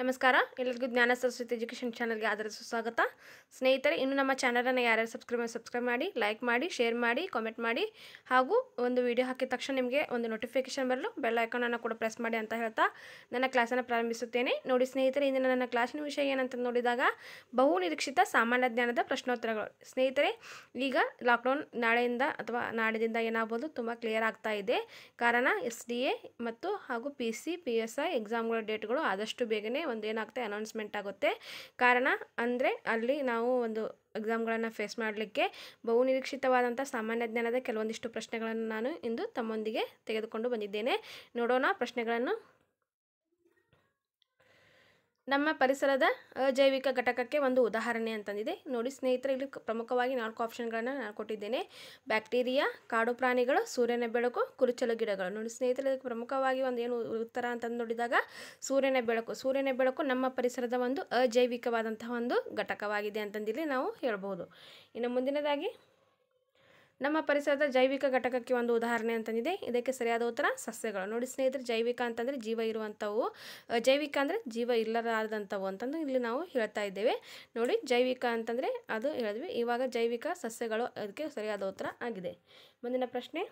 ನಮಸ್ಕಾರ ಎಲ್ಲರಿಗೂ ಜ್ಞಾನ ಸರಸ್ವತಿ ಎಜುಕೇಷನ್ ಚಾನಲ್ಗೆ ಆದರೆ ಸುಸ್ವಾಗತ ಸ್ನೇಹಿತರೆ ಇನ್ನು ನಮ್ಮ ಚಾನಲನ್ನು ಯಾರ್ಯಾರು ಸಬ್ಸ್ಕ್ರೈಬ್ ಸಬ್ಸ್ಕ್ರೈಬ್ ಮಾಡಿ ಲೈಕ್ ಮಾಡಿ ಶೇರ್ ಮಾಡಿ ಕಾಮೆಂಟ್ ಮಾಡಿ ಹಾಗೂ ಒಂದು ವಿಡಿಯೋ ಹಾಕಿದ ತಕ್ಷಣ ನಿಮಗೆ ಒಂದು ನೋಟಿಫಿಕೇಶನ್ ಬರಲು ಬೆಲ್ ಐಕಾನನ್ನು ಕೂಡ ಪ್ರೆಸ್ ಮಾಡಿ ಅಂತ ಹೇಳ್ತಾ ನನ್ನ ಕ್ಲಾಸನ್ನು ಪ್ರಾರಂಭಿಸುತ್ತೇನೆ ನೋಡಿ ಸ್ನೇಹಿತರೆ ಇಂದಿನ ನನ್ನ ಕ್ಲಾಸಿನ ವಿಷಯ ಏನಂತ ನೋಡಿದಾಗ ಬಹು ನಿರೀಕ್ಷಿತ ಸಾಮಾನ್ಯ ಜ್ಞಾನದ ಪ್ರಶ್ನೋತ್ತರಗಳು ಸ್ನೇಹಿತರೆ ಈಗ ಲಾಕ್ಡೌನ್ ನಾಳೆಯಿಂದ ಅಥವಾ ನಾಳೆದಿಂದ ಏನಾಗ್ಬೋದು ತುಂಬ ಕ್ಲಿಯರ್ ಆಗ್ತಾ ಇದೆ ಕಾರಣ ಎಸ್ ಡಿ ಎ ಮತ್ತು ಹಾಗೂ P C P S I ಎಕ್ಸಾಮ್ಗಳ ಡೇಟ್ಗಳು ಆದಷ್ಟು ಬೇಗನೆ ಒಂದು ಅನೌನ್ಸ್ಮೆಂಟ್ ಆಗುತ್ತೆ ಕಾರಣ ಅಂದರೆ ಅಲ್ಲಿ ನಾವು ಒಂದು ಎಕ್ಸಾಮ್ಗಳನ್ನು ಫೇಸ್ ಮಾಡಲಿಕ್ಕೆ ಬಹು ನಿರೀಕ್ಷಿತವಾದಂಥ ಸಾಮಾನ್ಯ ಜ್ಞಾನದ ಕೆಲವೊಂದಿಷ್ಟು ಪ್ರಶ್ನೆಗಳನ್ನು ನಾನು ಇಂದು ತಮ್ಮೊಂದಿಗೆ ತೆಗೆದುಕೊಂಡು ಬಂದಿದ್ದೇನೆ ನೋಡೋಣ ಪ್ರಶ್ನೆಗಳನ್ನು ನಮ್ಮ ಪರಿಸರದ ಅಜೈವಿಕ ಘಟಕಕ್ಕೆ ಒಂದು ಉದಾಹರಣೆ ಅಂತಂದಿದೆ ನೋಡಿ ಸ್ನೇಹಿತರೆ ಇಲ್ಲಿ ಪ್ರಮುಖವಾಗಿ ನಾಲ್ಕು ಆಪ್ಷನ್ಗಳನ್ನು ನಾನು ಕೊಟ್ಟಿದ್ದೇನೆ ಬ್ಯಾಕ್ಟೀರಿಯಾ ಕಾಡು ಪ್ರಾಣಿಗಳು ಸೂರ್ಯನ ಬೆಳಕು ಕುರುಚಲು ಗಿಡಗಳು ನೋಡಿ ಸ್ನೇಹಿತರೆ ಇದಕ್ಕೆ ಪ್ರಮುಖವಾಗಿ ಒಂದು ಏನು ಉತ್ತರ ಅಂತಂದು ನೋಡಿದಾಗ ಸೂರ್ಯನ ಬೆಳಕು ಸೂರ್ಯನ ಬೆಳಕು ನಮ್ಮ ಪರಿಸರದ ಒಂದು ಅಜೈವಿಕವಾದಂತಹ ಒಂದು ಘಟಕವಾಗಿದೆ ಅಂತಂದಿಲ್ಲಿ ನಾವು ಹೇಳ್ಬೋದು ಇನ್ನು ಮುಂದಿನದಾಗಿ ನಮ್ಮ ಪರಿಸರದ ಜೈವಿಕ ಘಟಕಕ್ಕೆ ಒಂದು ಉದಾಹರಣೆ ಅಂತಂದಿದೆ ಇದಕ್ಕೆ ಸರಿಯಾದ ಉತ್ತರ ಸಸ್ಯಗಳು ನೋಡಿ ಸ್ನೇಹಿತರೆ ಜೈವಿಕ ಅಂತಂದರೆ ಜೀವ ಇರುವಂಥವು ಜೈವಿಕ ಅಂದರೆ ಜೀವ ಇಲ್ಲದಾದಂಥವು ಅಂತಂದು ಇಲ್ಲಿ ನಾವು ಹೇಳ್ತಾ ಇದ್ದೇವೆ ನೋಡಿ ಜೈವಿಕ ಅಂತಂದರೆ ಅದು ಹೇಳಿದ್ವಿ ಇವಾಗ ಜೈವಿಕ ಸಸ್ಯಗಳು ಅದಕ್ಕೆ ಸರಿಯಾದ ಉತ್ತರ ಆಗಿದೆ ಮುಂದಿನ ಪ್ರಶ್ನೆ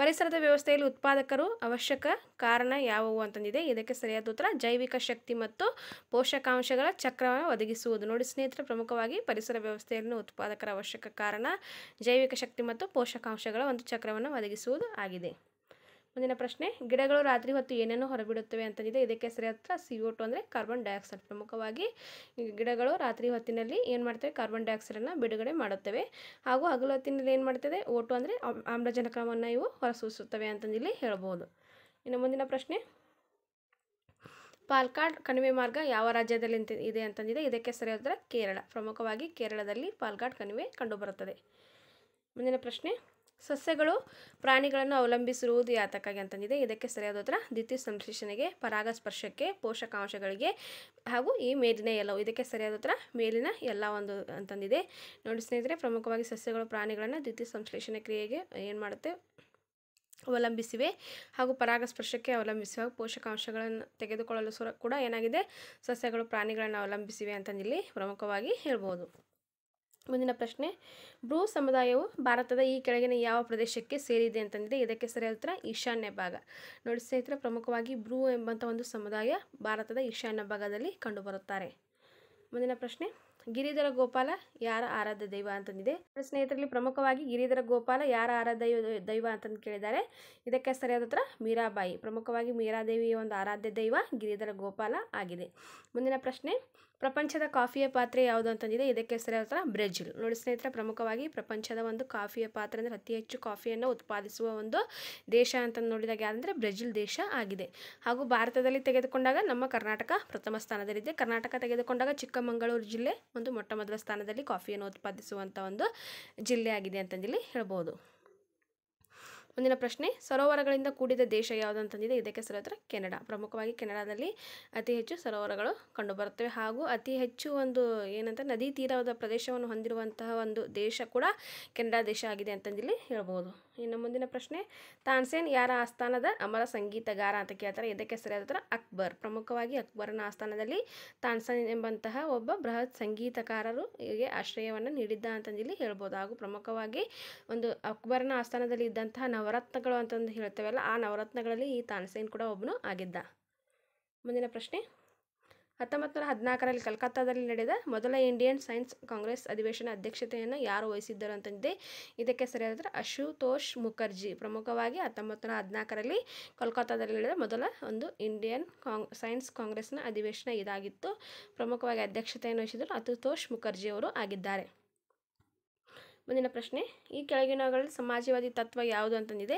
ಪರಿಸರದ ವ್ಯವಸ್ಥೆಯಲ್ಲಿ ಉತ್ಪಾದಕರು ಅವಶ್ಯಕ ಕಾರಣ ಯಾವುವು ಅಂತಂದಿದೆ ಇದಕ್ಕೆ ಸರಿಯಾದ ಉತ್ತರ ಜೈವಿಕ ಶಕ್ತಿ ಮತ್ತು ಪೋಷಕಾಂಶಗಳ ಚಕ್ರವನ್ನು ಒದಗಿಸುವುದು ನೋಡಿ ಸ್ನೇಹಿತರೆ ಪ್ರಮುಖವಾಗಿ ಪರಿಸರ ವ್ಯವಸ್ಥೆಯಲ್ಲಿ ಉತ್ಪಾದಕರ ಅವಶ್ಯಕ ಕಾರಣ ಜೈವಿಕ ಶಕ್ತಿ ಮತ್ತು ಪೋಷಕಾಂಶಗಳ ಒಂದು ಚಕ್ರವನ್ನು ಒದಗಿಸುವುದು ಆಗಿದೆ ಮುಂದಿನ ಪ್ರಶ್ನೆ ಗಿಡಗಳು ರಾತ್ರಿ ಹೊತ್ತು ಏನೇನು ಹೊರಬಿಡುತ್ತವೆ ಅಂತಂದಿದೆ ಇದಕ್ಕೆ ಸರಿಯಾದ ಹತ್ರ ಸಿ ಒ ಟು ಅಂದರೆ ಕಾರ್ಬನ್ ಡೈಆಕ್ಸೈಡ್ ಪ್ರಮುಖವಾಗಿ ಗಿಡಗಳು ರಾತ್ರಿ ಹೊತ್ತಿನಲ್ಲಿ ಏನು ಮಾಡ್ತವೆ ಕಾರ್ಬನ್ ಡೈಆಕ್ಸೈಡನ್ನು ಬಿಡುಗಡೆ ಮಾಡುತ್ತವೆ ಹಾಗೂ ಹಗಲು ಹೊತ್ತಿನಲ್ಲಿ ಏನು ಮಾಡ್ತದೆ ಓಟು ಅಂದರೆ ಆಮ್ಲಜನಕವನ್ನು ಇವು ಹೊರಸೂಸುತ್ತವೆ ಅಂತಂದಿಲ್ಲಿ ಹೇಳ್ಬೋದು ಇನ್ನು ಮುಂದಿನ ಪ್ರಶ್ನೆ ಪಾಲ್ಕಾಡ್ ಕಣಿವೆ ಮಾರ್ಗ ಯಾವ ರಾಜ್ಯದಲ್ಲಿ ಇದೆ ಅಂತಂದಿದೆ ಇದಕ್ಕೆ ಸರಿ ಸರಿಯಾದ ಕೇರಳ ಪ್ರಮುಖವಾಗಿ ಕೇರಳದಲ್ಲಿ ಪಾಲ್ಕಾಡ್ ಕಣಿವೆ ಕಂಡುಬರುತ್ತದೆ ಮುಂದಿನ ಪ್ರಶ್ನೆ ಸಸ್ಯಗಳು ಪ್ರಾಣಿಗಳನ್ನು ಅವಲಂಬಿಸಿರುವುದು ಯಾತಕ್ಕಾಗಿ ಅಂತಂದಿದೆ ಇದಕ್ಕೆ ಸರಿಯಾದ ಉತ್ತರ ದ್ವಿತೀಯ ಸಂಶ್ಲೇಷಣೆಗೆ ಪರಾಗಸ್ಪರ್ಶಕ್ಕೆ ಪೋಷಕಾಂಶಗಳಿಗೆ ಹಾಗೂ ಈ ಮೇಲಿನ ಎಲ್ಲವು ಇದಕ್ಕೆ ಸರಿಯಾದ ಉತ್ತರ ಮೇಲಿನ ಎಲ್ಲ ಒಂದು ಅಂತಂದಿದೆ ನೋಡಿ ಸ್ನೇಹಿತರೆ ಪ್ರಮುಖವಾಗಿ ಸಸ್ಯಗಳು ಪ್ರಾಣಿಗಳನ್ನು ದ್ವಿತೀಯ ಸಂಶ್ಲೇಷಣೆ ಕ್ರಿಯೆಗೆ ಏನು ಮಾಡುತ್ತೆ ಅವಲಂಬಿಸಿವೆ ಹಾಗೂ ಪರಾಗಸ್ಪರ್ಶಕ್ಕೆ ಅವಲಂಬಿಸುವ ಪೋಷಕಾಂಶಗಳನ್ನು ತೆಗೆದುಕೊಳ್ಳಲು ಸುರ ಕೂಡ ಏನಾಗಿದೆ ಸಸ್ಯಗಳು ಪ್ರಾಣಿಗಳನ್ನು ಅವಲಂಬಿಸಿವೆ ಅಂತಂದಿಲ್ಲಿ ಪ್ರಮುಖವಾಗಿ ಹೇಳ್ಬೋದು ಮುಂದಿನ ಪ್ರಶ್ನೆ ಬ್ರೂ ಸಮುದಾಯವು ಭಾರತದ ಈ ಕೆಳಗಿನ ಯಾವ ಪ್ರದೇಶಕ್ಕೆ ಸೇರಿದೆ ಅಂತಂದಿದೆ ಇದಕ್ಕೆ ಸರಿಯಾದ ಉತ್ತರ ಈಶಾನ್ಯ ಭಾಗ ನೋಡಿ ಸ್ನೇಹಿತರೆ ಪ್ರಮುಖವಾಗಿ ಬ್ರೂ ಎಂಬಂಥ ಒಂದು ಸಮುದಾಯ ಭಾರತದ ಈಶಾನ್ಯ ಭಾಗದಲ್ಲಿ ಕಂಡುಬರುತ್ತಾರೆ ಮುಂದಿನ ಪ್ರಶ್ನೆ ಗಿರಿಧರ ಗೋಪಾಲ ಯಾರ ಆರಾಧ್ಯ ದೈವ ಅಂತಂದಿದೆ ಸ್ನೇಹಿತರಲ್ಲಿ ಪ್ರಮುಖವಾಗಿ ಗಿರಿಧರ ಗೋಪಾಲ ಯಾರ ಆರಾಧ್ಯ ದೈವ ಅಂತಂದು ಕೇಳಿದ್ದಾರೆ ಇದಕ್ಕೆ ಸರಿಯಾದ ಹತ್ರ ಮೀರಾಬಾಯಿ ಪ್ರಮುಖವಾಗಿ ಮೀರಾದೇವಿಯ ಒಂದು ಆರಾಧ್ಯ ದೈವ ಗಿರಿಧರ ಗೋಪಾಲ ಆಗಿದೆ ಮುಂದಿನ ಪ್ರಶ್ನೆ ಪ್ರಪಂಚದ ಕಾಫಿಯ ಪಾತ್ರೆ ಯಾವುದು ಅಂತಂದಿದೆ ಇದಕ್ಕೆ ಹೆಸರಾದ ಬ್ರೆಜಿಲ್ ನೋಡಿ ಸ್ನೇಹಿತರೆ ಪ್ರಮುಖವಾಗಿ ಪ್ರಪಂಚದ ಒಂದು ಕಾಫಿಯ ಪಾತ್ರೆ ಅಂದರೆ ಅತಿ ಹೆಚ್ಚು ಕಾಫಿಯನ್ನು ಉತ್ಪಾದಿಸುವ ಒಂದು ದೇಶ ಅಂತ ನೋಡಿದಾಗ ಯಾವುದಂದ್ರೆ ಬ್ರೆಜಿಲ್ ದೇಶ ಆಗಿದೆ ಹಾಗೂ ಭಾರತದಲ್ಲಿ ತೆಗೆದುಕೊಂಡಾಗ ನಮ್ಮ ಕರ್ನಾಟಕ ಪ್ರಥಮ ಸ್ಥಾನದಲ್ಲಿದೆ ಕರ್ನಾಟಕ ತೆಗೆದುಕೊಂಡಾಗ ಚಿಕ್ಕಮಗಳೂರು ಜಿಲ್ಲೆ ಒಂದು ಮೊಟ್ಟ ಮೊದಲ ಸ್ಥಾನದಲ್ಲಿ ಕಾಫಿಯನ್ನು ಉತ್ಪಾದಿಸುವಂಥ ಒಂದು ಜಿಲ್ಲೆ ಆಗಿದೆ ಅಂತಂದಿಲ್ಲಿ ಹೇಳ್ಬೋದು ಮುಂದಿನ ಪ್ರಶ್ನೆ ಸರೋವರಗಳಿಂದ ಕೂಡಿದ ದೇಶ ಯಾವುದಂತಂದಿದೆ ಇದಕ್ಕೆ ಸರಿ ಹತ್ರ ಕೆನಡಾ ಪ್ರಮುಖವಾಗಿ ಕೆನಡಾದಲ್ಲಿ ಅತಿ ಹೆಚ್ಚು ಸರೋವರಗಳು ಕಂಡುಬರುತ್ತವೆ ಹಾಗೂ ಅತಿ ಹೆಚ್ಚು ಒಂದು ಏನಂತ ನದಿ ತೀರದ ಪ್ರದೇಶವನ್ನು ಹೊಂದಿರುವಂತಹ ಒಂದು ದೇಶ ಕೂಡ ಕೆನಡಾ ದೇಶ ಆಗಿದೆ ಅಂತಂದಿಲ್ಲಿ ಹೇಳ್ಬೋದು ಇನ್ನು ಮುಂದಿನ ಪ್ರಶ್ನೆ ತಾನ್ಸೇನ್ ಯಾರ ಆಸ್ಥಾನದ ಅಮರ ಸಂಗೀತಗಾರ ಅಂತ ಕೇಳ್ತಾರೆ ಇದಕ್ಕೆ ಸರಿಯಾದ ಹತ್ರ ಅಕ್ಬರ್ ಪ್ರಮುಖವಾಗಿ ಅಕ್ಬರನ ಆಸ್ಥಾನದಲ್ಲಿ ತಾನ್ಸೇನ್ ಎಂಬಂತಹ ಒಬ್ಬ ಬೃಹತ್ ಸಂಗೀತಕಾರರು ಆಶ್ರಯವನ್ನು ನೀಡಿದ್ದ ಅಂತಂದಿಲ್ಲಿ ಹೇಳ್ಬೋದು ಹಾಗೂ ಪ್ರಮುಖವಾಗಿ ಒಂದು ಅಕ್ಬರ್ನ ಆಸ್ಥಾನದಲ್ಲಿ ಇದ್ದಂತಹ ನವರತ್ನಗಳು ಅಂತಂದು ಹೇಳ್ತೇವಲ್ಲ ಆ ನವರತ್ನಗಳಲ್ಲಿ ಈ ತಾನ್ಸೇನ್ ಕೂಡ ಒಬ್ಬನು ಆಗಿದ್ದ ಮುಂದಿನ ಪ್ರಶ್ನೆ ಹತ್ತೊಂಬತ್ತು ನೂರ ಹದಿನಾಲ್ಕರಲ್ಲಿ ಕಲ್ಕತ್ತಾದಲ್ಲಿ ನಡೆದ ಮೊದಲ ಇಂಡಿಯನ್ ಸೈನ್ಸ್ ಕಾಂಗ್ರೆಸ್ ಅಧಿವೇಶನ ಅಧ್ಯಕ್ಷತೆಯನ್ನು ಯಾರು ವಹಿಸಿದ್ದರು ಅಂತಂದಿದೆ ಇದಕ್ಕೆ ಸರಿಯಾದ ಅಶುತೋಷ್ ಮುಖರ್ಜಿ ಪ್ರಮುಖವಾಗಿ ಹತ್ತೊಂಬತ್ತು ನೂರ ಹದಿನಾಲ್ಕರಲ್ಲಿ ಕೋಲ್ಕತ್ತಾದಲ್ಲಿ ನಡೆದ ಮೊದಲ ಒಂದು ಇಂಡಿಯನ್ ಕಾಂಗ್ ಸೈನ್ಸ್ ಕಾಂಗ್ರೆಸ್ನ ಅಧಿವೇಶನ ಇದಾಗಿತ್ತು ಪ್ರಮುಖವಾಗಿ ಅಧ್ಯಕ್ಷತೆಯನ್ನು ವಹಿಸಿದರು ಅಶುತೋಷ್ ಮುಖರ್ಜಿಯವರು ಅವರು ಆಗಿದ್ದಾರೆ ಮುಂದಿನ ಪ್ರಶ್ನೆ ಈ ಕೆಳಗಿನವುಗಳಲ್ಲಿ ಸಮಾಜವಾದಿ ತತ್ವ ಯಾವುದು ಅಂತಂದಿದೆ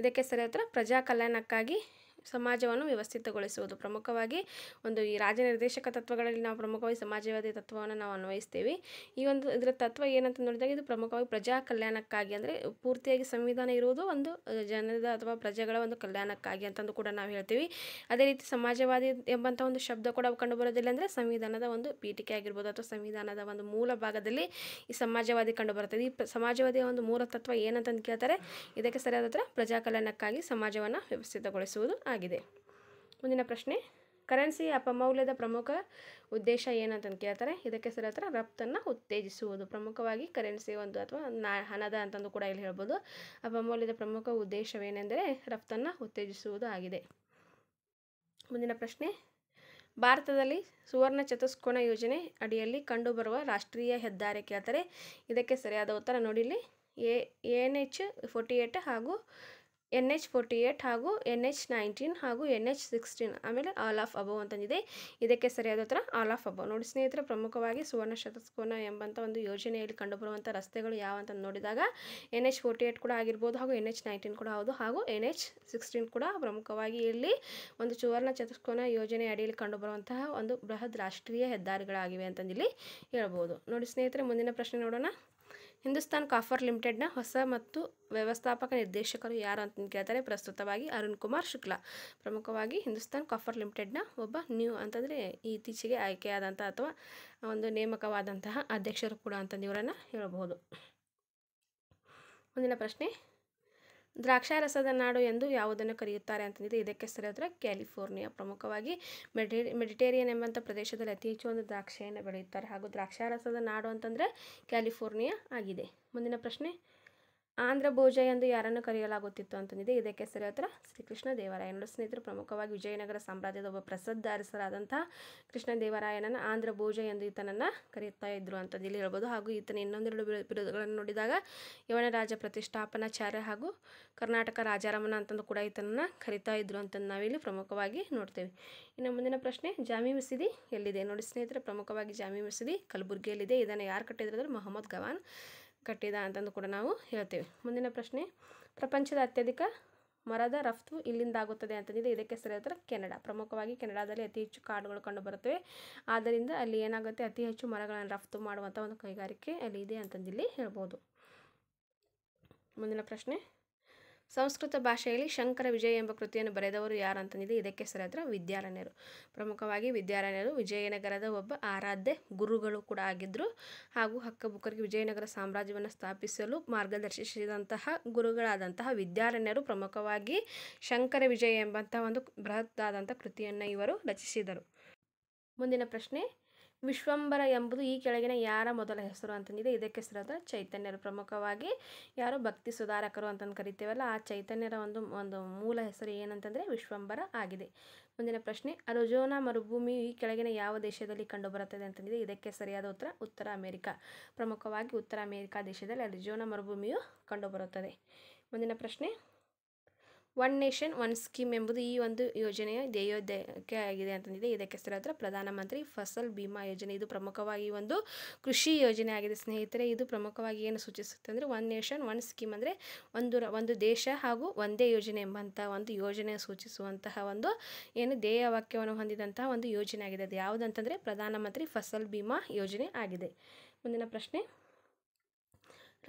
ಇದಕ್ಕೆ ಸರಿ ಹತ್ರ ಪ್ರಜಾ ಕಲ್ಯಾಣಕ್ಕಾಗಿ ಸಮಾಜವನ್ನು ವ್ಯವಸ್ಥಿತಗೊಳಿಸುವುದು ಪ್ರಮುಖವಾಗಿ ಒಂದು ಈ ರಾಜ ನಿರ್ದೇಶಕ ತತ್ವಗಳಲ್ಲಿ ನಾವು ಪ್ರಮುಖವಾಗಿ ಸಮಾಜವಾದಿ ತತ್ವವನ್ನು ನಾವು ಅನ್ವಯಿಸ್ತೇವೆ ಈ ಒಂದು ಇದರ ತತ್ವ ಏನಂತ ನೋಡಿದಾಗ ಇದು ಪ್ರಮುಖವಾಗಿ ಪ್ರಜಾ ಕಲ್ಯಾಣಕ್ಕಾಗಿ ಅಂದರೆ ಪೂರ್ತಿಯಾಗಿ ಸಂವಿಧಾನ ಇರುವುದು ಒಂದು ಜನದ ಅಥವಾ ಪ್ರಜೆಗಳ ಒಂದು ಕಲ್ಯಾಣಕ್ಕಾಗಿ ಅಂತಂದು ಕೂಡ ನಾವು ಹೇಳ್ತೀವಿ ಅದೇ ರೀತಿ ಸಮಾಜವಾದಿ ಎಂಬಂಥ ಒಂದು ಶಬ್ದ ಕೂಡ ಕಂಡುಬರೋದಿಲ್ಲ ಅಂದರೆ ಸಂವಿಧಾನದ ಒಂದು ಪೀಠಿಕೆ ಆಗಿರ್ಬೋದು ಅಥವಾ ಸಂವಿಧಾನದ ಒಂದು ಮೂಲ ಭಾಗದಲ್ಲಿ ಈ ಸಮಾಜವಾದಿ ಕಂಡುಬರುತ್ತದೆ ಈ ಸಮಾಜವಾದಿಯ ಒಂದು ಮೂಲ ತತ್ವ ಏನಂತಂದು ಕೇಳ್ತಾರೆ ಇದಕ್ಕೆ ಸರಿಯಾದ ಪ್ರಜಾ ಕಲ್ಯಾಣಕ್ಕಾಗಿ ಸಮಾಜವನ್ನು ವ್ಯವಸ್ಥಿತಗೊಳಿಸುವುದು ಆಗಿದೆ ಮುಂದಿನ ಪ್ರಶ್ನೆ ಕರೆನ್ಸಿ ಅಪಮೌಲ್ಯದ ಪ್ರಮುಖ ಉದ್ದೇಶ ಏನಂತಂದು ಕೇಳ್ತಾರೆ ಇದಕ್ಕೆ ಸರಿ ಹತ್ರ ರಫ್ತನ್ನು ಉತ್ತೇಜಿಸುವುದು ಪ್ರಮುಖವಾಗಿ ಕರೆನ್ಸಿ ಒಂದು ಅಥವಾ ನಾ ಹಣದ ಅಂತಂದು ಕೂಡ ಇಲ್ಲಿ ಹೇಳ್ಬೋದು ಅಪಮೌಲ್ಯದ ಪ್ರಮುಖ ಉದ್ದೇಶವೇನೆಂದರೆ ರಫ್ತನ್ನು ಉತ್ತೇಜಿಸುವುದು ಆಗಿದೆ ಮುಂದಿನ ಪ್ರಶ್ನೆ ಭಾರತದಲ್ಲಿ ಸುವರ್ಣ ಚತುಷ್ಕೋಣ ಯೋಜನೆ ಅಡಿಯಲ್ಲಿ ಕಂಡುಬರುವ ರಾಷ್ಟ್ರೀಯ ಹೆದ್ದಾರಿ ಕೇಳ್ತಾರೆ ಇದಕ್ಕೆ ಸರಿಯಾದ ಉತ್ತರ ನೋಡಿಲಿ A N H forty eight ಹಾಗೂ ಎನ್ ಎಚ್ ಫೋರ್ಟಿ ಏಯ್ಟ್ ಹಾಗೂ ಎನ್ ಎಚ್ ನೈನ್ಟೀನ್ ಹಾಗೂ ಎನ್ ಎಚ್ ಸಿಕ್ಸ್ಟೀನ್ ಆಮೇಲೆ ಆಲ್ ಆಫ್ ಅಬೋ ಅಂತಂದಿದೆ ಇದಕ್ಕೆ ಸರಿಯಾದ ಹತ್ರ ಆಲ್ ಆಫ್ ಅಬೋವ್ ನೋಡಿ ಸ್ನೇಹಿತರೆ ಪ್ರಮುಖವಾಗಿ ಸುವರ್ಣ ಶತಸ್ಕೋನ ಎಂಬಂಥ ಒಂದು ಯೋಜನೆಯಲ್ಲಿ ಕಂಡುಬರುವಂಥ ರಸ್ತೆಗಳು ಯಾವ ಅಂತ ನೋಡಿದಾಗ ಎನ್ ಎಚ್ ಫೋರ್ಟಿ ಏಯ್ಟ್ ಕೂಡ ಆಗಿರ್ಬೋದು ಹಾಗೂ ಎನ್ ಎಚ್ ನೈನ್ಟೀನ್ ಕೂಡ ಹೌದು ಹಾಗೂ ಎನ್ ಎಚ್ ಸಿಕ್ಸ್ಟೀನ್ ಕೂಡ ಪ್ರಮುಖವಾಗಿ ಇಲ್ಲಿ ಒಂದು ಸುವರ್ಣ ಚತುಷ್ಕೋನ ಯೋಜನೆ ಅಡಿಯಲ್ಲಿ ಕಂಡುಬರುವಂತಹ ಒಂದು ಬೃಹತ್ ರಾಷ್ಟ್ರೀಯ ಹೆದ್ದಾರಿಗಳಾಗಿವೆ ಅಂತಂದಿಲ್ಲಿ ಹೇಳ್ಬೋದು ನೋಡಿ ಸ್ನೇಹಿತರೆ ಮುಂದಿನ ಪ್ರಶ್ನೆ ನೋಡೋಣ ಹಿಂದೂಸ್ತಾನ್ ಕಾಫರ್ ಲಿಮಿಟೆಡ್ನ ಹೊಸ ಮತ್ತು ವ್ಯವಸ್ಥಾಪಕ ನಿರ್ದೇಶಕರು ಯಾರು ಅಂತ ಕೇಳ್ತಾರೆ ಪ್ರಸ್ತುತವಾಗಿ ಅರುಣ್ ಕುಮಾರ್ ಶುಕ್ಲಾ ಪ್ರಮುಖವಾಗಿ ಹಿಂದೂಸ್ತಾನ್ ಕಾಫರ್ ಲಿಮಿಟೆಡ್ನ ಒಬ್ಬ ನ್ಯೂ ಅಂತಂದರೆ ಇತ್ತೀಚೆಗೆ ಆಯ್ಕೆಯಾದಂಥ ಅಥವಾ ಒಂದು ನೇಮಕವಾದಂತಹ ಅಧ್ಯಕ್ಷರು ಕೂಡ ಅಂತಂದು ಇವರನ್ನು ಹೇಳಬಹುದು ಮುಂದಿನ ಪ್ರಶ್ನೆ ದ್ರಾಕ್ಷಾರಸದ ನಾಡು ಎಂದು ಯಾವುದನ್ನು ಕರೆಯುತ್ತಾರೆ ಅಂತಂದರೆ ಇದಕ್ಕೆ ಸರಿಯಾದ್ರೆ ಕ್ಯಾಲಿಫೋರ್ನಿಯಾ ಪ್ರಮುಖವಾಗಿ ಮೆಡಿ ಮೆಡಿಟೇರಿಯನ್ ಎಂಬಂಥ ಪ್ರದೇಶದಲ್ಲಿ ಅತಿ ಹೆಚ್ಚು ಒಂದು ದ್ರಾಕ್ಷೆಯನ್ನು ಬೆಳೆಯುತ್ತಾರೆ ಹಾಗೂ ದ್ರಾಕ್ಷಾರಸದ ನಾಡು ಅಂತಂದರೆ ಕ್ಯಾಲಿಫೋರ್ನಿಯಾ ಆಗಿದೆ ಮುಂದಿನ ಪ್ರಶ್ನೆ ಆಂಧ್ರ ಭೋಜ ಎಂದು ಯಾರನ್ನು ಕರೆಯಲಾಗುತ್ತಿತ್ತು ಅಂತಂದಿದೆ ಇದಕ್ಕೆ ಸರಿ ಹತ್ರ ಶ್ರೀಕೃಷ್ಣ ದೇವರಾಯನರು ಸ್ನೇಹಿತರು ಪ್ರಮುಖವಾಗಿ ವಿಜಯನಗರ ಸಾಮ್ರಾಜ್ಯದ ಒಬ್ಬ ಪ್ರಸಿದ್ಧ ಅರಸರಾದಂತಹ ಕೃಷ್ಣ ದೇವರಾಯನನ್ನು ಆಂಧ್ರ ಭೋಜ ಎಂದು ಈತನನ್ನು ಕರೆಯುತ್ತಾ ಇದ್ರು ಅಂತಂದು ಇಲ್ಲಿ ಹೇಳ್ಬೋದು ಹಾಗೂ ಈತನ ಇನ್ನೊಂದೆರಡು ಬಿರುದುಗಳನ್ನು ನೋಡಿದಾಗ ಯವನ ರಾಜ ಪ್ರತಿಷ್ಠಾಪನಾಚಾರ್ಯ ಹಾಗೂ ಕರ್ನಾಟಕ ರಾಜಾರಾಮನ ಅಂತಂದು ಕೂಡ ಈತನನ್ನು ಕರಿತಾ ಇದ್ರು ಅಂತಂದು ನಾವಿಲ್ಲಿ ಪ್ರಮುಖವಾಗಿ ನೋಡ್ತೇವೆ ಇನ್ನು ಮುಂದಿನ ಪ್ರಶ್ನೆ ಜಾಮಿ ಮಸೀದಿ ಎಲ್ಲಿದೆ ನೋಡಿ ಸ್ನೇಹಿತರೆ ಪ್ರಮುಖವಾಗಿ ಜಾಮಿ ಮಸೀದಿ ಕಲಬುರಗಿಯಲ್ಲಿದೆ ಇದನ್ನು ಯಾರು ಕಟ್ಟಿದ್ರು ಅಂದರೆ ಮೊಹಮ್ಮದ್ ಗವಾನ್ ಕಟ್ಟಿದ ಅಂತಂದು ಕೂಡ ನಾವು ಹೇಳ್ತೇವೆ ಮುಂದಿನ ಪ್ರಶ್ನೆ ಪ್ರಪಂಚದ ಅತ್ಯಧಿಕ ಮರದ ರಫ್ತು ಇಲ್ಲಿಂದ ಆಗುತ್ತದೆ ಅಂತಂದಿದೆ ಇದಕ್ಕೆ ಸರಿ ಉತ್ತರ ಕೆನಡಾ ಪ್ರಮುಖವಾಗಿ ಕೆನಡಾದಲ್ಲಿ ಅತಿ ಹೆಚ್ಚು ಕಾಡುಗಳು ಕಂಡುಬರುತ್ತವೆ ಆದ್ದರಿಂದ ಅಲ್ಲಿ ಏನಾಗುತ್ತೆ ಅತಿ ಹೆಚ್ಚು ಮರಗಳನ್ನು ರಫ್ತು ಮಾಡುವಂಥ ಒಂದು ಕೈಗಾರಿಕೆ ಅಲ್ಲಿ ಇದೆ ಅಂತಂದಿಲ್ಲಿ ಹೇಳ್ಬೋದು ಮುಂದಿನ ಪ್ರಶ್ನೆ ಸಂಸ್ಕೃತ ಭಾಷೆಯಲ್ಲಿ ಶಂಕರ ವಿಜಯ ಎಂಬ ಕೃತಿಯನ್ನು ಬರೆದವರು ಯಾರು ಅಂತಂದಿದೆ ಇದಕ್ಕೆ ಸರಿಯಾದ ವಿದ್ಯಾರಣ್ಯರು ಪ್ರಮುಖವಾಗಿ ವಿದ್ಯಾರಣ್ಯರು ವಿಜಯನಗರದ ಒಬ್ಬ ಆರಾಧ್ಯ ಗುರುಗಳು ಕೂಡ ಆಗಿದ್ದರು ಹಾಗೂ ಹಕ್ಕಬುಕ್ಕರಿಗೆ ವಿಜಯನಗರ ಸಾಮ್ರಾಜ್ಯವನ್ನು ಸ್ಥಾಪಿಸಲು ಮಾರ್ಗದರ್ಶಿಸಿದಂತಹ ಗುರುಗಳಾದಂತಹ ವಿದ್ಯಾರಣ್ಯರು ಪ್ರಮುಖವಾಗಿ ಶಂಕರ ವಿಜಯ ಎಂಬಂತಹ ಒಂದು ಬೃಹತ್ತಾದಂಥ ಕೃತಿಯನ್ನು ಇವರು ರಚಿಸಿದರು ಮುಂದಿನ ಪ್ರಶ್ನೆ ವಿಶ್ವಂಬರ ಎಂಬುದು ಈ ಕೆಳಗಿನ ಯಾರ ಮೊದಲ ಹೆಸರು ಅಂತಂದಿದೆ ಇದಕ್ಕೆ ಹೆಸರಾದ ಚೈತನ್ಯರು ಪ್ರಮುಖವಾಗಿ ಯಾರು ಭಕ್ತಿ ಸುಧಾರಕರು ಅಂತಂದು ಕರಿತೇವಲ್ಲ ಆ ಚೈತನ್ಯರ ಒಂದು ಒಂದು ಮೂಲ ಹೆಸರು ಏನಂತಂದರೆ ವಿಶ್ವಂಬರ ಆಗಿದೆ ಮುಂದಿನ ಪ್ರಶ್ನೆ ಅರುಜೋನ ಮರುಭೂಮಿಯು ಈ ಕೆಳಗಿನ ಯಾವ ದೇಶದಲ್ಲಿ ಕಂಡುಬರುತ್ತದೆ ಅಂತಂದಿದೆ ಇದಕ್ಕೆ ಸರಿಯಾದ ಉತ್ತರ ಉತ್ತರ ಅಮೆರಿಕ ಪ್ರಮುಖವಾಗಿ ಉತ್ತರ ಅಮೇರಿಕಾ ದೇಶದಲ್ಲಿ ಅರುಜೋನ ಮರುಭೂಮಿಯು ಕಂಡುಬರುತ್ತದೆ ಮುಂದಿನ ಪ್ರಶ್ನೆ ಒನ್ ನೇಷನ್ ಒನ್ ಸ್ಕೀಮ್ ಎಂಬುದು ಈ ಒಂದು ಯೋಜನೆಯ ಧ್ಯೇಯೋದಯಕ್ಕೆ ಆಗಿದೆ ಅಂತಂದಿದೆ ಇದಕ್ಕೆ ಹತ್ರ ಪ್ರಧಾನಮಂತ್ರಿ ಫಸಲ್ ಬಿಮಾ ಯೋಜನೆ ಇದು ಪ್ರಮುಖವಾಗಿ ಒಂದು ಕೃಷಿ ಯೋಜನೆ ಆಗಿದೆ ಸ್ನೇಹಿತರೆ ಇದು ಪ್ರಮುಖವಾಗಿ ಏನು ಸೂಚಿಸುತ್ತೆ ಅಂದರೆ ಒನ್ ನೇಷನ್ ಒನ್ ಸ್ಕೀಮ್ ಅಂದರೆ ಒಂದು ಒಂದು ದೇಶ ಹಾಗೂ ಒಂದೇ ಯೋಜನೆ ಎಂಬಂತಹ ಒಂದು ಯೋಜನೆ ಸೂಚಿಸುವಂತಹ ಒಂದು ಏನು ಧ್ಯೇಯ ವಾಕ್ಯವನ್ನು ಹೊಂದಿದಂತಹ ಒಂದು ಯೋಜನೆ ಆಗಿದೆ ಅದು ಯಾವುದಂತಂದರೆ ಪ್ರಧಾನಮಂತ್ರಿ ಫಸಲ್ ಬಿಮಾ ಯೋಜನೆ ಆಗಿದೆ ಮುಂದಿನ ಪ್ರಶ್ನೆ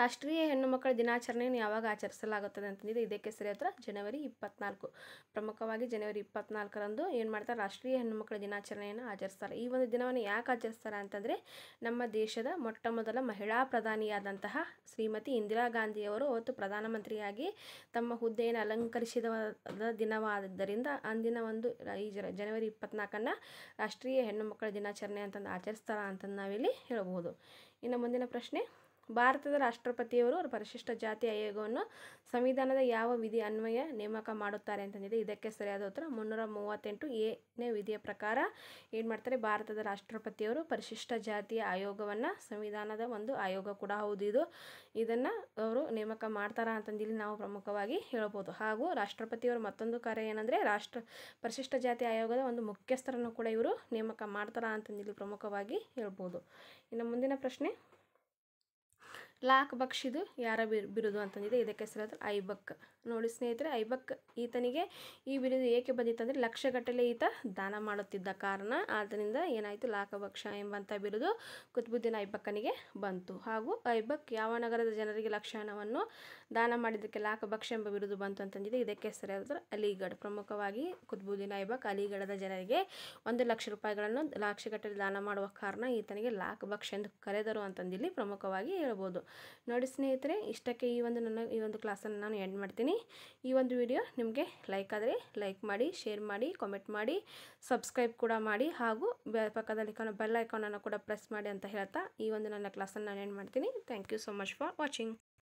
ರಾಷ್ಟ್ರೀಯ ಹೆಣ್ಣು ಮಕ್ಕಳ ದಿನಾಚರಣೆಯನ್ನು ಯಾವಾಗ ಆಚರಿಸಲಾಗುತ್ತದೆ ಅಂತಂದಿದೆ ಇದಕ್ಕೆ ಸರಿ ಹತ್ರ ಜನವರಿ ಇಪ್ಪತ್ನಾಲ್ಕು ಪ್ರಮುಖವಾಗಿ ಜನವರಿ ಇಪ್ಪತ್ನಾಲ್ಕರಂದು ಏನು ಮಾಡ್ತಾರೆ ರಾಷ್ಟ್ರೀಯ ಹೆಣ್ಣುಮಕ್ಕಳ ದಿನಾಚರಣೆಯನ್ನು ಆಚರಿಸ್ತಾರೆ ಈ ಒಂದು ದಿನವನ್ನು ಯಾಕೆ ಆಚರಿಸ್ತಾರೆ ಅಂತಂದರೆ ನಮ್ಮ ದೇಶದ ಮೊಟ್ಟ ಮೊದಲ ಮಹಿಳಾ ಪ್ರಧಾನಿಯಾದಂತಹ ಶ್ರೀಮತಿ ಇಂದಿರಾ ಗಾಂಧಿಯವರು ಅವತ್ತು ಪ್ರಧಾನಮಂತ್ರಿಯಾಗಿ ತಮ್ಮ ಹುದ್ದೆಯನ್ನು ಅಲಂಕರಿಸಿದ ದಿನವಾದ್ದರಿಂದ ಅಂದಿನ ಒಂದು ಈ ಜನವರಿ ಇಪ್ಪತ್ನಾಲ್ಕನ್ನು ರಾಷ್ಟ್ರೀಯ ಹೆಣ್ಣುಮಕ್ಕಳ ದಿನಾಚರಣೆ ಅಂತಂದು ಆಚರಿಸ್ತಾರ ಅಂತಂದು ನಾವಿಲ್ಲಿ ಹೇಳಬಹುದು ಇನ್ನು ಮುಂದಿನ ಪ್ರಶ್ನೆ ಭಾರತದ ರಾಷ್ಟ್ರಪತಿಯವರು ಅವರು ಪರಿಶಿಷ್ಟ ಜಾತಿ ಆಯೋಗವನ್ನು ಸಂವಿಧಾನದ ಯಾವ ವಿಧಿ ಅನ್ವಯ ನೇಮಕ ಮಾಡುತ್ತಾರೆ ಅಂತಂದಿದೆ ಇದಕ್ಕೆ ಸರಿಯಾದ ಉತ್ತರ ಮುನ್ನೂರ ಮೂವತ್ತೆಂಟು ಎನೇ ವಿಧಿಯ ಪ್ರಕಾರ ಏನು ಮಾಡ್ತಾರೆ ಭಾರತದ ರಾಷ್ಟ್ರಪತಿಯವರು ಪರಿಶಿಷ್ಟ ಜಾತಿಯ ಆಯೋಗವನ್ನು ಸಂವಿಧಾನದ ಒಂದು ಆಯೋಗ ಕೂಡ ಹೌದು ಇದು ಇದನ್ನು ಅವರು ನೇಮಕ ಮಾಡ್ತಾರಾ ಅಂತಂದಿಲ್ಲಿ ನಾವು ಪ್ರಮುಖವಾಗಿ ಹೇಳ್ಬೋದು ಹಾಗೂ ರಾಷ್ಟ್ರಪತಿಯವರ ಮತ್ತೊಂದು ಕಾರ್ಯ ಏನಂದರೆ ರಾಷ್ಟ್ರ ಪರಿಶಿಷ್ಟ ಜಾತಿ ಆಯೋಗದ ಒಂದು ಮುಖ್ಯಸ್ಥರನ್ನು ಕೂಡ ಇವರು ನೇಮಕ ಮಾಡ್ತಾರಾ ಅಂತಂದಿಲ್ಲಿ ಪ್ರಮುಖವಾಗಿ ಹೇಳ್ಬೋದು ಇನ್ನು ಮುಂದಿನ ಪ್ರಶ್ನೆ ಲಾಕ್ ಬಕ್ಷಿದು ಯಾರ ಬಿರುದು ಅಂತಂದಿದೆ ಇದಕ್ಕೆ ಹೆಸರಾದ್ರೆ ಐಬಕ್ ನೋಡಿ ಸ್ನೇಹಿತರೆ ಐಬಕ್ ಈತನಿಗೆ ಈ ಬಿರುದು ಏಕೆ ಬಂದಿತ್ತು ಅಂದರೆ ಲಕ್ಷಗಟ್ಟಲೆ ಈತ ದಾನ ಮಾಡುತ್ತಿದ್ದ ಕಾರಣ ಆದ್ದರಿಂದ ಏನಾಯಿತು ಲಾಕಭಕ್ಷ ಎಂಬಂಥ ಬಿರುದು ಕುತುಬುದ್ದೀನ್ ಐಬಕ್ಕನಿಗೆ ಬಂತು ಹಾಗೂ ಐಬಕ್ ಯಾವ ನಗರದ ಜನರಿಗೆ ಲಕ್ಷಣವನ್ನು ದಾನ ಮಾಡಿದ್ದಕ್ಕೆ ಲಾಕಭಕ್ಷ ಎಂಬ ಬಿರುದು ಬಂತು ಅಂತಂದಿದೆ ಇದಕ್ಕೆ ಹೆಸರಾದರು ಅಲಿಗಢ ಪ್ರಮುಖವಾಗಿ ಕುತುಬುದ್ದೀನ್ ಐಬಕ್ ಅಲಿಗಢದ ಜನರಿಗೆ ಒಂದು ಲಕ್ಷ ರೂಪಾಯಿಗಳನ್ನು ಲಕ್ಷಗಟ್ಟಲೆ ದಾನ ಮಾಡುವ ಕಾರಣ ಈತನಿಗೆ ಲಾಕಭಕ್ಷ ಎಂದು ಕರೆದರು ಅಂತಂದಿಲ್ಲಿ ಪ್ರಮುಖವಾಗಿ ಹೇಳ್ಬೋದು ನೋಡಿ ಸ್ನೇಹಿತರೆ ಇಷ್ಟಕ್ಕೆ ಈ ಒಂದು ನನ್ನ ಈ ಒಂದು ಕ್ಲಾಸನ್ನು ನಾನು ಎಂಡ್ ಮಾಡ್ತೀನಿ ಈ ಒಂದು ವಿಡಿಯೋ ನಿಮಗೆ ಲೈಕ್ ಆದರೆ ಲೈಕ್ ಮಾಡಿ ಶೇರ್ ಮಾಡಿ ಕಾಮೆಂಟ್ ಮಾಡಿ ಸಬ್ಸ್ಕ್ರೈಬ್ ಕೂಡ ಮಾಡಿ ಹಾಗೂ ಪಕ್ಕದಲ್ಲಿ ಬೆಲ್ ಐಕಾನನ್ನು ಕೂಡ ಪ್ರೆಸ್ ಮಾಡಿ ಅಂತ ಹೇಳ್ತಾ ಈ ಒಂದು ನನ್ನ ಕ್ಲಾಸನ್ನು ನಾನು ಏನು ಮಾಡ್ತೀನಿ thank you so much for watching